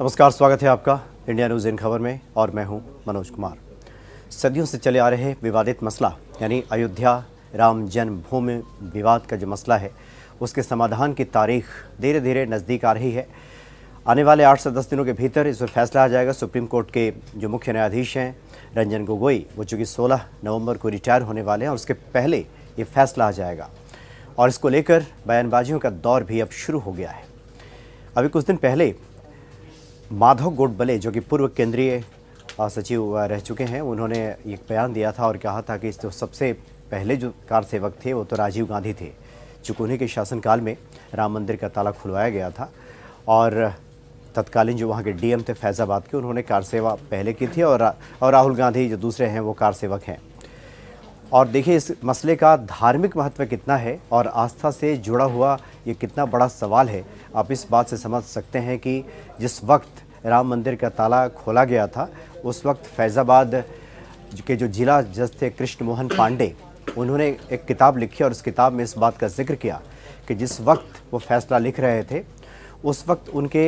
नमस्कार स्वागत है आपका इंडिया न्यूज़ इन खबर में और मैं हूं मनोज कुमार सदियों से चले आ रहे विवादित मसला यानी अयोध्या राम जन्मभूमि विवाद का जो मसला है उसके समाधान की तारीख धीरे धीरे नज़दीक आ रही है आने वाले आठ से दस दिनों के भीतर इस पर फैसला आ जाएगा सुप्रीम कोर्ट के जो मुख्य न्यायाधीश हैं रंजन गोगोई वो चूँकि सोलह नवम्बर को रिटायर होने वाले हैं और उसके पहले ये फैसला आ जाएगा और इसको लेकर बयानबाजियों का दौर भी अब शुरू हो गया है अभी कुछ दिन पहले माधव गोडबले जो कि पूर्व केंद्रीय सचिव रह चुके हैं उन्होंने एक बयान दिया था और कहा था कि जो सबसे पहले जो कार सेवक थे वो तो राजीव गांधी थे चूंकि उन्हीं के शासनकाल में राम मंदिर का ताला खुलवाया गया था और तत्कालीन जो वहाँ के डीएम थे फैज़ाबाद के उन्होंने कार सेवा पहले की थी और और राहुल गांधी जो दूसरे हैं वो कार सेवक हैं और देखिए इस मसले का धार्मिक महत्व कितना है और आस्था से जुड़ा हुआ ये कितना बड़ा सवाल है आप इस बात से समझ सकते हैं कि जिस वक्त राम मंदिर का ताला खोला गया था उस वक्त फैज़ाबाद के जो जिला जज थे कृष्ण मोहन पांडे उन्होंने एक किताब लिखी और उस किताब में इस बात का जिक्र किया कि जिस वक्त वो फैसला लिख रहे थे उस वक्त उनके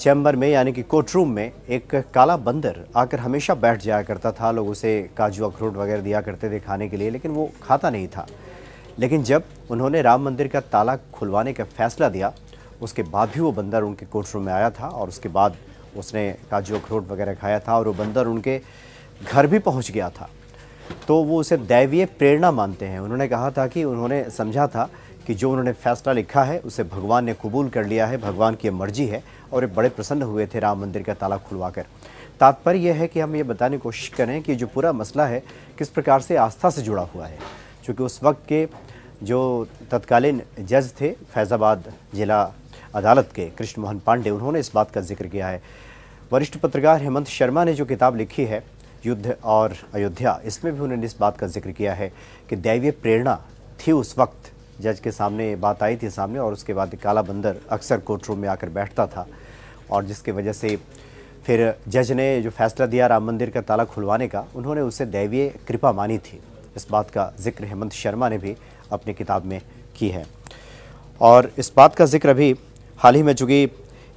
चैम्बर में यानी कि कोर्ट रूम में एक काला बंदर आकर हमेशा बैठ जाया करता था लोग उसे काजू अखरोट वगैरह दिया करते थे खाने के लिए लेकिन वो खाता नहीं था लेकिन जब उन्होंने राम मंदिर का ताला खुलवाने का फैसला दिया उसके बाद भी वो बंदर उनके कोर्ट रूम में आया था और उसके बाद उसने काजू अखरोट वगैरह खाया था और वो बंदर उनके घर भी पहुंच गया था तो वो उसे दैवीय प्रेरणा मानते हैं उन्होंने कहा था कि उन्होंने समझा था कि जो उन्होंने फैसला लिखा है उसे भगवान ने कबूल कर लिया है भगवान की मर्जी है और ये बड़े प्रसन्न हुए थे राम मंदिर का ताला खुलवा कर तात्पर्य यह है कि हम ये बताने की कोशिश करें कि जो पूरा मसला है किस प्रकार से आस्था से जुड़ा हुआ है चूँकि उस वक्त के जो तत्कालीन जज थे फैज़ाबाद जिला अदालत के कृष्ण मोहन पांडे उन्होंने इस बात का जिक्र किया है वरिष्ठ पत्रकार हेमंत शर्मा ने जो किताब लिखी है युद्ध और अयोध्या इसमें भी उन्होंने इस बात का जिक्र किया है कि दैवीय प्रेरणा थी उस वक्त जज के सामने बात आई थी सामने और उसके बाद काला बंदर अक्सर कोर्ट रूम में आकर बैठता था और जिसके वजह से फिर जज ने जो फैसला दिया राम मंदिर का ताला खुलवाने का उन्होंने उसे दैवीय कृपा मानी थी इस बात का जिक्र हेमंत शर्मा ने भी अपनी किताब में की है और इस बात का जिक्र भी हाल ही में चूँकि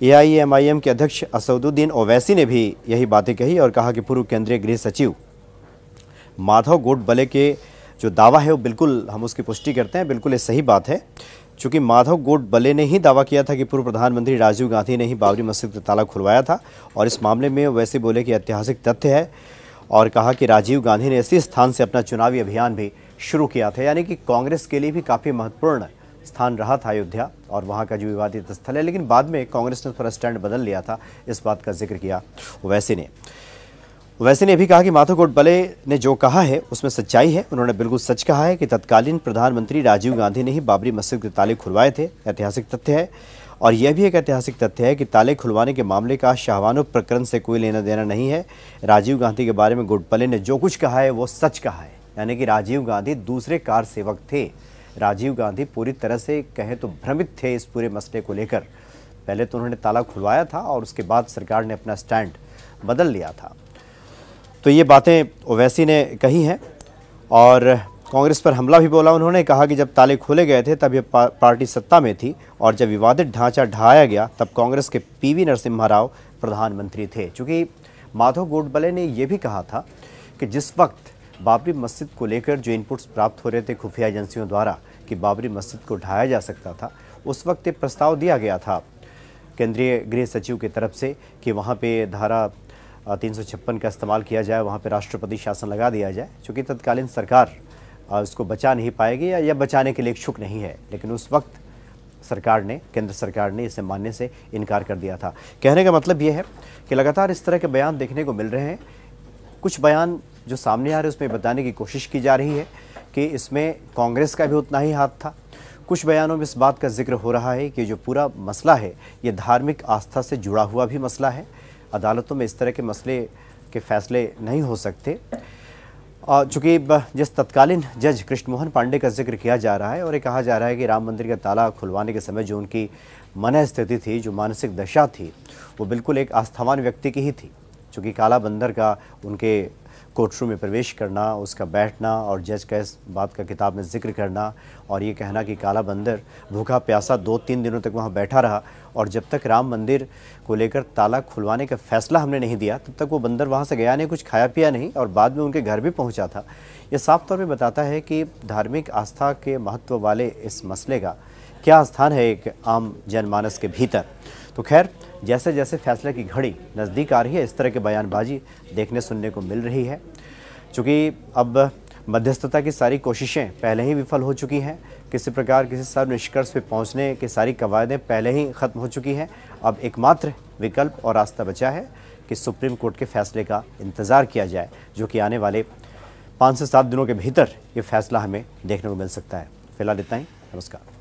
एआईएमआईएम के अध्यक्ष असदुद्दीन ओवैसी ने भी यही बातें कही और कहा कि पूर्व केंद्रीय गृह सचिव माधव गोडबले के जो दावा है वो बिल्कुल हम उसकी पुष्टि करते हैं बिल्कुल ये सही बात है चूँकि माधव गोडबले ने ही दावा किया था कि पूर्व प्रधानमंत्री राजीव गांधी ने ही बाबरी मस्जिद का ताला खुलवाया था और इस मामले में वैसे बोले कि ऐतिहासिक तथ्य है और कहा कि राजीव गांधी ने इसी स्थान से अपना चुनावी अभियान भी शुरू किया था यानी कि कांग्रेस के लिए भी काफ़ी महत्वपूर्ण स्थान रहा था अयोध्या और वहाँ का जो विवादित स्थल है लेकिन बाद में कांग्रेस ने थोड़ा स्टैंड बदल लिया था इस बात का जिक्र किया वैसे ने वैसे ने भी कहा कि माथाकोट बले ने जो कहा है उसमें सच्चाई है उन्होंने बिल्कुल सच कहा है कि तत्कालीन प्रधानमंत्री राजीव गांधी ने ही बाबरी मस्जिद के ताले खुलवाए थे ऐतिहासिक तथ्य है और यह भी एक ऐतिहासिक तथ्य है कि ताले खुलवाने के मामले का शाहवानो प्रकरण से कोई लेना देना नहीं है राजीव गांधी के बारे में गुडपले ने जो कुछ कहा है वो सच कहा है यानी कि राजीव गांधी दूसरे कार सेवक थे राजीव गांधी पूरी तरह से कहें तो भ्रमित थे इस पूरे मसले को लेकर पहले तो उन्होंने ताला खुलवाया था और उसके बाद सरकार ने अपना स्टैंड बदल लिया था तो ये बातें ओवैसी ने कही हैं और कांग्रेस पर हमला भी बोला उन्होंने कहा कि जब ताले खोले गए थे तब यह पार्टी सत्ता में थी और जब विवादित ढांचा ढहाया गया तब कांग्रेस के पीवी नरसिम्हा राव प्रधानमंत्री थे चूँकि माधव गोडबले ने यह भी कहा था कि जिस वक्त बाबरी मस्जिद को लेकर जो इनपुट्स प्राप्त हो रहे थे खुफिया एजेंसियों द्वारा कि बाबरी मस्जिद को ढाया जा सकता था उस वक्त ये प्रस्ताव दिया गया था केंद्रीय गृह सचिव की तरफ से कि वहाँ पे धारा तीन का इस्तेमाल किया जाए वहाँ पे राष्ट्रपति शासन लगा दिया जाए चूँकि तत्कालीन सरकार उसको बचा नहीं पाएगी या, या बचाने के लिए इच्छुक नहीं है लेकिन उस वक्त सरकार ने केंद्र सरकार ने इसे मानने से इनकार कर दिया था कहने का मतलब ये है कि लगातार इस तरह के बयान देखने को मिल रहे हैं कुछ बयान जो सामने आ रहे हैं उसमें बताने की कोशिश की जा रही है कि इसमें कांग्रेस का भी उतना ही हाथ था कुछ बयानों में इस बात का जिक्र हो रहा है कि जो पूरा मसला है ये धार्मिक आस्था से जुड़ा हुआ भी मसला है अदालतों में इस तरह के मसले के फैसले नहीं हो सकते चूँकि जिस तत्कालीन जज कृष्णमोहन पांडे का जिक्र किया जा रहा है और ये कहा जा रहा है कि राम मंदिर का ताला खुलवाने के समय जो उनकी मन स्थिति थी जो मानसिक दशा थी वो बिल्कुल एक आस्थावान व्यक्ति की ही थी चूँकि काला बंदर का उनके कोर्टरूम में प्रवेश करना उसका बैठना और जज का इस बात का किताब में जिक्र करना और ये कहना कि काला बंदर भूखा प्यासा दो तीन दिनों तक वहाँ बैठा रहा और जब तक राम मंदिर को लेकर ताला खुलवाने का फैसला हमने नहीं दिया तब तक वो बंदर वहाँ से गया नहीं कुछ खाया पिया नहीं और बाद में उनके घर भी पहुँचा था ये साफ तौर पर बताता है कि धार्मिक आस्था के महत्व वाले इस मसले का क्या स्थान है एक आम जनमानस के भीतर तो खैर जैसे जैसे फैसले की घड़ी नज़दीक आ रही है इस तरह की बयानबाजी देखने सुनने को मिल रही है चूँकि अब मध्यस्थता की सारी कोशिशें पहले ही विफल हो चुकी हैं किसी प्रकार किसी सर्व निष्कर्ष पर पहुँचने की सारी कवायदें पहले ही ख़त्म हो चुकी हैं अब एकमात्र विकल्प और रास्ता बचा है कि सुप्रीम कोर्ट के फैसले का इंतज़ार किया जाए जो कि आने वाले पाँच से सात दिनों के भीतर ये फैसला हमें देखने को मिल सकता है फिलहाल इतना ही नमस्कार